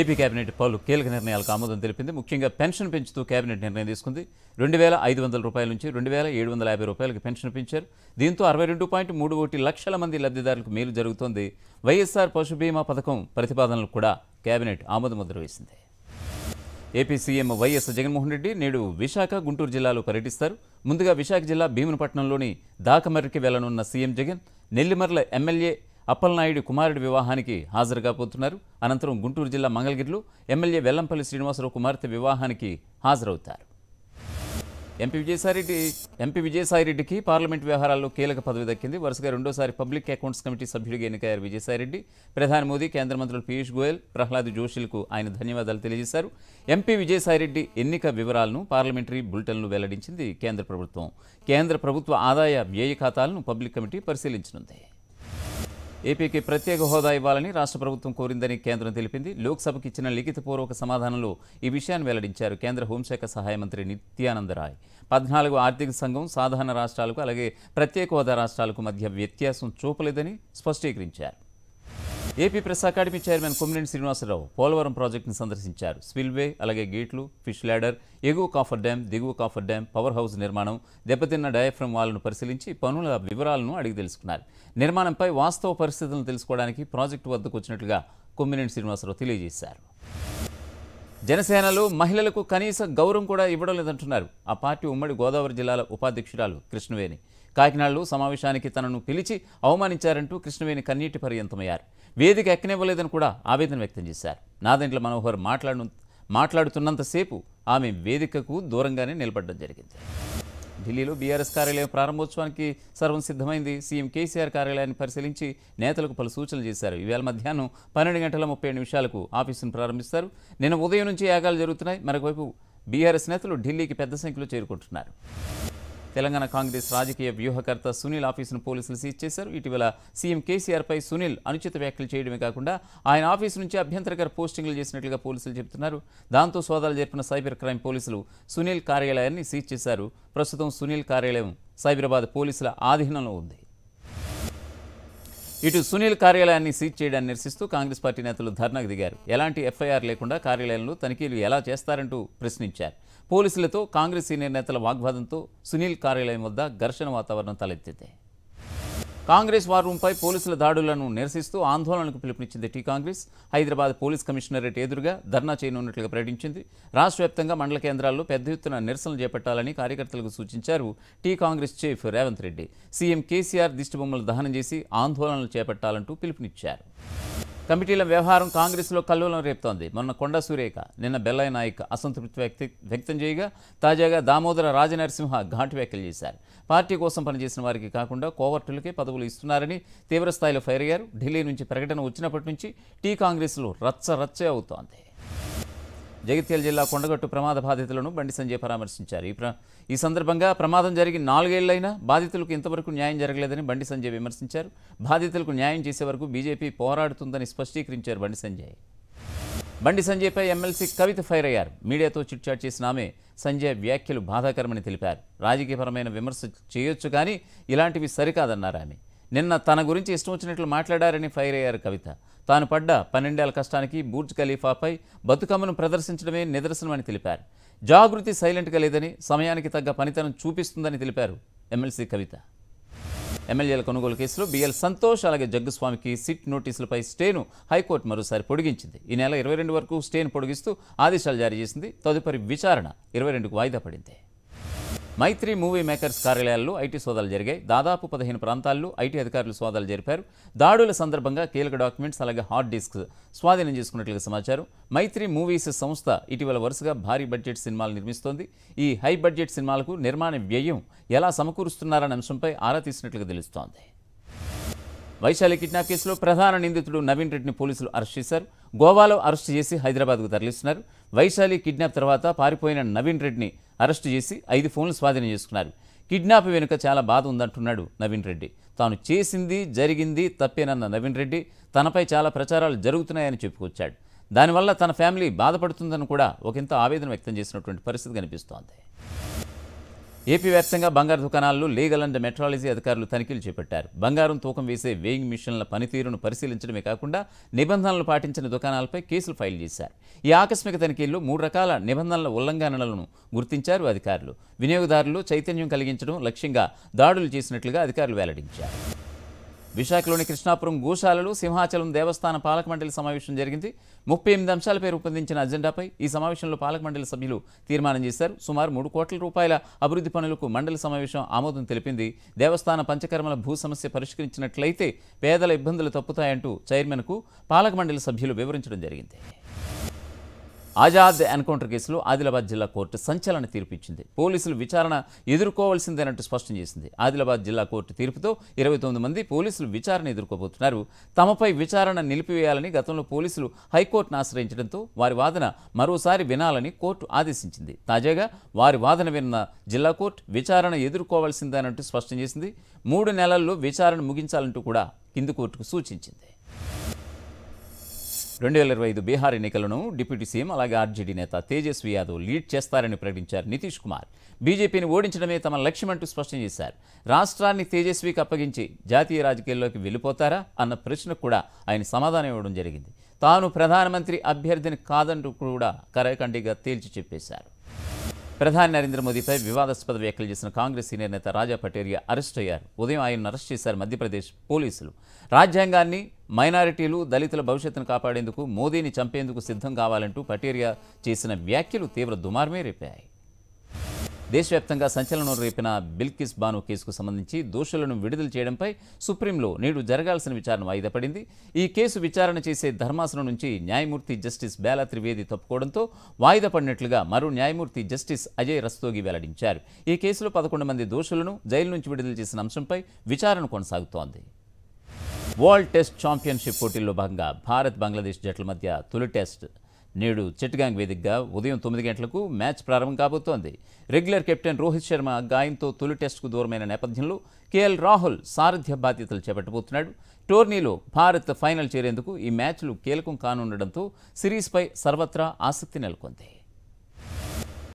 AP cabinet పలు కీలక నిర్ణయాలకు ఆమోదం తెలిపింది ముఖ్యంగా పెన్షన్ పెంచుతూ కేబినెట్ నిర్ణయం తీసుకుంది రెండు వేల ఐదు వందల రూపాయల నుంచి రెండు వేల ఏడు వందల యాభై రూపాయలకు పెన్షన్ పెంచారు దీంతో అరవై రెండు పాయింట్ మూడు ఒకటి లక్షల మంది లబ్ధిదారులకు మేలు జరుగుతోంది వైఎస్ఆర్ పశు బీమా పథకం ప్రతిపాదనలు కూడా కేబినెట్ ఆమోదముద్ర వేసింది AP CM YS Jaganmohan Reddy నేడు విశాఖ గుంటూరు జిల్లాలో పర్యటిస్తారు ముందుగా విశాఖ జిల్లా భీమనపట్నంలోని దాకమర్రికి వెళ్లనున్న సీఎం జగన్ నెల్లిమర్ల ఎమ్మెల్యే అప్పలనాయుడు కుమారుడి వివాహానికి హాజరు కాబోతున్నారు అనంతరం గుంటూరు జిల్లా మంగళగిరిలో ఎమ్మెల్యే వెల్లంపల్లి శ్రీనివాసరావు కుమార్తె వివాహానికి హాజరవుతారు ఎంపీ విజయసాయిరెడ్డి ఎంపీ విజయసాయిరెడ్డికి పార్లమెంట్ వ్యవహారాల్లో కీలక పదవి దక్కింది వరుసగా రెండోసారి పబ్లిక్ అకౌంట్స్ కమిటీ సభ్యుడిగా ఎన్నికయ్యారు విజయసాయిరెడ్డి ప్రధాని మోదీ కేంద్ర మంత్రులు పీయూష్ గోయల్ ప్రహ్లాద్ జోషిలకు ఆయన ధన్యవాదాలు తెలియజేశారు ఎంపీ విజయసాయిరెడ్డి ఎన్నిక వివరాలను పార్లమెంటరీ బులెటిన్లు వెల్లడించింది కేంద్ర ప్రభుత్వం కేంద్ర ప్రభుత్వ ఆదాయ వ్యయ ఖాతాలను పబ్లిక్ కమిటీ పరిశీలించనుంది ఏపీకి ప్రత్యేక హోదా ఇవ్వాలని రాష్ట్ర ప్రభుత్వం కోరిందని కేంద్రం తెలిపింది లోక్సభకు ఇచ్చిన లిఖితపూర్వక సమాధానంలో ఈ విషయాన్ని వెల్లడించారు కేంద్ర హోంశాఖ సహాయ మంత్రి నిత్యానంద రాయ్ పద్నాలుగు ఆర్థిక సంఘం సాధారణ రాష్ట్రాలకు అలాగే ప్రత్యేక హోదా రాష్ట్రాలకు మధ్య వ్యత్యాసం చూపలేదని స్పష్టీకరించారు AP press academy chairman Kommineni Srinivasarao Polavaram ప్రాజెక్టును సందర్శించారు స్పిల్వే అలాగే గేట్లు ఫిష్ ల్యాడర్ ఎగువ కాఫర్ డ్యాం దిగువ కాఫర్ డ్యాం పవర్ హౌస్ నిర్మాణం దెబ్బతిన్న డయాఫ్రమ్ వాల్ను పరిశీలించి పనుల వివరాలను అడిగి తెలుసుకున్నారు నిర్మాణంపై వాస్తవ పరిస్థితులను తెలుసుకోవడానికి ప్రాజెక్టు వద్దకు వచ్చినట్లుగా కొమ్మినేని శ్రీనివాసరావు తెలియజేశారు జనసేనలో మహిళలకు కనీస గౌరవం కూడా ఇవ్వడం లేదంటున్నారు ఆ పార్టీ ఉమ్మడి గోదావరి జిల్లాల ఉపాధ్యక్షురాలు కృష్ణవేణి కాకినాడలో సమావేశానికి తనను పిలిచి అవమానించారంటూ కృష్ణవేణి కన్నీటి పర్యంతమయ్యారు వేదిక ఎక్కనివ్వలేదని కూడా ఆవేదన వ్యక్తం చేశారు నాదెంట్ల మనోహర్ మాట్లాడు మాట్లాడుతున్నంతసేపు ఆమె వేదికకు దూరంగానే నిలబడడం జరిగింది ఢిల్లీలో బీఆర్ఎస్ కార్యాలయం ప్రారంభోత్సవానికి సర్వం సిద్ధమైంది సీఎం కేసీఆర్ కార్యాలయాన్ని పరిశీలించి నేతలకు పలు సూచనలు చేశారు ఈవేళ మధ్యాహ్నం పన్నెండు గంటల ముప్పై నిమిషాలకు ఆఫీసును ప్రారంభిస్తారు నిన్న ఉదయం నుంచి యాగాలు జరుగుతున్నాయి మరొకవైపు బీఆర్ఎస్ నేతలు ఢిల్లీకి పెద్ద సంఖ్యలో చేరుకుంటున్నారు తెలంగాణ కాంగ్రెస్ రాజకీయ వ్యూహకర్త సునీల్ ఆఫీసును పోలీసులు సీజ్ చేశారు ఇటీవల సీఎం కేసీఆర్పై సునీల్ అనుచిత వ్యాఖ్యలు చేయడమే కాకుండా ఆయన ఆఫీసు నుంచి అభ్యంతరకర పోస్టింగ్లు చేసినట్లుగా పోలీసులు చెబుతున్నారు దాంతో సోదాలు జరిపిన సైబర్ క్రైమ్ పోలీసులు సునీల్ కార్యాలయాన్ని సీజ్ చేశారు ప్రస్తుతం సునీల్ కార్యాలయం సైబరాబాద్ పోలీసుల ఆధీనంలో ఉంది ఇటు సునీల్ కార్యాలయాన్ని సీజ్ చేయడాన్ని నిరసిస్తూ కాంగ్రెస్ పార్టీ నేతలు ధర్నాకు దిగారు ఎలాంటి ఎఫ్ఐఆర్ లేకుండా కార్యాలయంలో తనిఖీలు ఎలా చేస్తారంటూ ప్రశ్నించారు పోలీసులతో కాంగ్రెస్ సీనియర్ నేతల వాగ్వాదంతో సునీల్ కార్యాలయం వద్ద ఘర్షణ వాతావరణం తలెత్తింది కాంగ్రెస్ వార్ రూంపై పోలీసుల దాడులను నిరసిస్తూ ఆందోళనకు పిలుపునిచ్చింది T Congress Hyderabad police commissionerate ఎదురుగా ధర్నా చేయనున్నట్లుగా ప్రకటించింది రాష్ట్ర వ్యాప్తంగా మండల కేంద్రాల్లో పెద్ద ఎత్తున నిరసనలు చేపట్టాలని కార్యకర్తలకు సూచించారు T Congress chief Revanth Reddy CM KCR దిష్టిబొమ్మలు దహనం చేసి ఆందోళనలు చేపట్టాలంటూ పిలుపునిచ్చారు కమిటీల వ్యవహారం కాంగ్రెస్లో కల్లోలం రేపుతోంది మొన్న కొండ సురేఖ నిన్న బెల్లయ్య నాయక్ అసంతృప్తి వ్యక్తి వ్యక్తం చేయగా తాజాగా దామోదర రాజనరసింహ ఘాటు వ్యాఖ్యలు చేశారు పార్టీ కోసం పనిచేసిన వారికి కాకుండా కోవర్టులకే పదవులు ఇస్తున్నారని తీవ్రస్థాయిలో ఫైర్ అయ్యారు ఢిల్లీ నుంచి ప్రకటన వచ్చినప్పటి నుంచి టీ కాంగ్రెస్లో రచ్చ రచ్చే అవుతోంది జగిత్యాల జిల్లా కొండగట్టు ప్రమాద బాధితులను బండి సంజయ్ పరామర్శించారు ఈ ఈ సందర్భంగా ప్రమాదం జరిగి నాలుగేళ్లైనా బాధితులకు ఇంతవరకు న్యాయం జరగలేదని బండి సంజయ్ విమర్శించారు బాధితులకు న్యాయం చేసే వరకు బీజేపీ పోరాడుతుందని స్పష్టీకరించారు బండి సంజయ్ బండి సంజయ్పై ఎమ్మెల్సీ కవిత ఫైర్ అయ్యారు మీడియాతో చిట్చాట్ చేసిన ఆమె సంజయ్ వ్యాఖ్యలు బాధాకరమని తెలిపారు రాజకీయపరమైన విమర్శ చేయొచ్చు కానీ ఇలాంటివి సరికాదన్నారు ఆమె నిన్న తన గురించి ఇష్టం వచ్చినట్లు మాట్లాడారని ఫైర్ అయ్యారు కవిత తాను పడ్డ పన్నెండేళ్ల కష్టానికి బూర్జ్ ఖలీఫాపై బతుకమ్మను ప్రదర్శించడమే నిదర్శనమని తెలిపారు జాగృతి సైలెంట్గా లేదని సమయానికి తగ్గ పనితనం చూపిస్తుందని తెలిపారు ఎమ్మెల్సీ కవిత ఎమ్మెల్యేల కొనుగోలు కేసులో బిఎల్ సంతోష్ అలాగే జగ్గుస్వామికి సిట్ నోటీసులపై స్టేను హైకోర్టు మరోసారి పొడిగించింది ఈ నెల ఇరవై వరకు స్టేను పొడిగిస్తూ ఆదేశాలు జారీ చేసింది తదుపరి విచారణ ఇరవై రెండుకు వాయిదా పడింది మైత్రి మూవీ మేకర్స్ కార్యాలయాల్లో ఐటీ సోదాలు జరిగాయి దాదాపు పదిహేను ప్రాంతాల్లో ఐటీ అధికారులు సోదాలు జరిపారు దాడుల సందర్భంగా కీలక డాక్యుమెంట్స్ అలాగే హార్డ్ డిస్క్ స్వాధీనం చేసుకున్నట్లుగా సమాచారం మైత్రి మూవీస్ సంస్థ ఇటీవల వరుసగా భారీ బడ్జెట్ సినిమాలు నిర్మిస్తోంది ఈ హై బడ్జెట్ సినిమాలకు నిర్మాణ వ్యయం ఎలా సమకూరుస్తున్నారనే అంశంపై ఆరా తీసినట్లుగా తెలుస్తోంది వైశాలి కిడ్నాప్ కేసులో ప్రధాన నిందితుడు నవీన్ రెడ్డిని పోలీసులు అరెస్ట్ చేశారు గోవాలో అరెస్ట్ చేసి హైదరాబాద్కు తరలిస్తున్నారు వైశాలి కిడ్నాప్ తర్వాత పారిపోయిన నవీన్ రెడ్డిని అరెస్టు చేసి ఐదు ఫోన్లు స్వాధీనం చేసుకున్నారు కిడ్నాప్ వెనుక చాలా బాధ ఉందంటున్నాడు నవీన్ రెడ్డి తాను చేసింది జరిగింది తప్పేనన్న నవీన్ రెడ్డి తనపై చాలా ప్రచారాలు జరుగుతున్నాయని చెప్పుకొచ్చాడు దానివల్ల తన ఫ్యామిలీ బాధపడుతుందని కూడా ఒకంత ఆవేదన వ్యక్తం చేసినటువంటి పరిస్థితి కనిపిస్తోంది ఏపీ వ్యాప్తంగా బంగారు దుకాణాల్లో లీగల్ అండ్ మెట్రాలజీ అధికారులు తనిఖీలు చేపట్టారు బంగారం తూకం వేసే వేయింగ్ మిషన్ల పనితీరును పరిశీలించడమే కాకుండా నిబంధనలు పాటించిన దుకాణాలపై కేసులు ఫైల్ చేశారు ఈ ఆకస్మిక తనిఖీల్లో మూడు రకాల నిబంధనల ఉల్లంఘనలను గుర్తించారు అధికారులు వినియోగదారులు చైతన్యం కలిగించడం లక్ష్యంగా దాడులు చేసినట్లుగా అధికారులు వెల్లడించారు విశాఖలోని కృష్ణాపురం గోశాలలో సింహాచలం దేవస్థాన పాలక మండలి సమావేశం జరిగింది ముప్పై ఎనిమిది అంశాలపై రూపొందించిన అజెండాపై ఈ సమావేశంలో పాలక మండలి సభ్యులు తీర్మానం చేశారు సుమారు మూడు కోట్ల రూపాయల అభివృద్ధి పనులకు మండలి సమావేశం ఆమోదం తెలిపింది దేవస్థాన పంచకర్మల భూ సమస్య పరిష్కరించినట్లయితే పేదల ఇబ్బందులు తప్పుతాయంటూ చైర్మన్కు పాలక మండలి సభ్యులు వివరించడం జరిగింది ఆజాద్ ఎన్కౌంటర్ కేసులో ఆదిలాబాద్ జిల్లా కోర్టు సంచలన తీర్పిచ్చింది పోలీసులు విచారణ ఎదుర్కోవాల్సిందేనంటూ స్పష్టం చేసింది ఆదిలాబాద్ జిల్లా కోర్టు తీర్పుతో ఇరవై మంది పోలీసులు విచారణ ఎదుర్కోబోతున్నారు తమపై విచారణ నిలిపివేయాలని గతంలో పోలీసులు హైకోర్టును ఆశ్రయించడంతో వారి వాదన మరోసారి వినాలని కోర్టు ఆదేశించింది తాజాగా వారి వాదన విన్న జిల్లా కోర్టు విచారణ ఎదుర్కోవాల్సిందేనంటూ స్పష్టం చేసింది మూడు నెలల్లో విచారణ ముగించాలంటూ కూడా కింది కోర్టుకు సూచించింది రెండు వేల ఇరవై ఐదు బీహార్ ఎన్నికలను డిప్యూటీ సీఎం అలాగే ఆర్జేడీ నేత తేజస్వి యాదవ్ లీడ్ చేస్తారని ప్రకటించారు నితీష్ కుమార్ బీజేపీని ఓడించడమే తమ లక్ష్యమంటూ స్పష్టం చేశారు రాష్ట్రాన్ని తేజస్వికి అప్పగించి జాతీయ రాజకీయాల్లోకి వెళ్ళిపోతారా అన్న ప్రశ్నకు కూడా ఆయన సమాధానం ఇవ్వడం జరిగింది తాను ప్రధానమంత్రి అభ్యర్థిని కాదంటూ కూడా కరకండిగా తేల్చి చెప్పేశారు ప్రధాని నరేంద్ర మోదీపై వివాదాస్పద వ్యాఖ్యలు చేసిన కాంగ్రెస్ సీనియర్ నేత రాజా పటేరియా అరెస్ట్ అయ్యారు ఉదయం ఆయన అరెస్ట్ చేశారు మధ్యప్రదేశ్ పోలీసులు రాజ్యాంగాన్ని మైనారిటీలు దళితుల భవిష్యత్తును కాపాడేందుకు మోదీని చంపేందుకు సిద్ధం కావాలంటూ పటేరియా చేసిన వ్యాఖ్యలు తీవ్ర దుమార్మే రేపాయి దేశవ్యాప్తంగా సంచలనం రేపిన బిల్కిస్ బాను కేసుకు సంబంధించి దోషులను విడుదల చేయడంపై సుప్రీంలో నేడు జరగాల్సిన విచారణ వాయిదా పడింది ఈ కేసు విచారణ చేసే ధర్మాసనం నుంచి న్యాయమూర్తి జస్టిస్ బేలా త్రివేది తప్పుకోవడంతో వాయిదా పడినట్లుగా మరో న్యాయమూర్తి జస్టిస్ అజయ్ రస్తోగి వెల్లడించారు ఈ కేసులో పదకొండు మంది దోషులను జైలు నుంచి విడుదల చేసిన అంశంపై విచారణ కొనసాగుతోంది వరల్డ్ టెస్ట్ ఛాంపియన్షిప్ పోటీల్లో భాగంగా భారత్ బంగ్లాదేశ్ జట్ల మధ్య తొలి టెస్ట్ నేడు చిట్టగాంగ్ వేదికగా ఉదయం తొమ్మిది గంటలకు మ్యాచ్ ప్రారంభం కాబోతోంది రెగ్యులర్ కెప్టెన్ రోహిత్ శర్మ గాయంతో తొలి టెస్టుకు దూరమైన నేపథ్యంలో కేఎల్ రాహుల్ సారథ్య బాధ్యతలు చేపట్టబోతున్నాడు టోర్నీలో భారత్ ఫైనల్ చేరేందుకు ఈ మ్యాచ్లు కీలకం కానుండడంతో సిరీస్పై సర్వత్రా ఆసక్తి నెలకొంది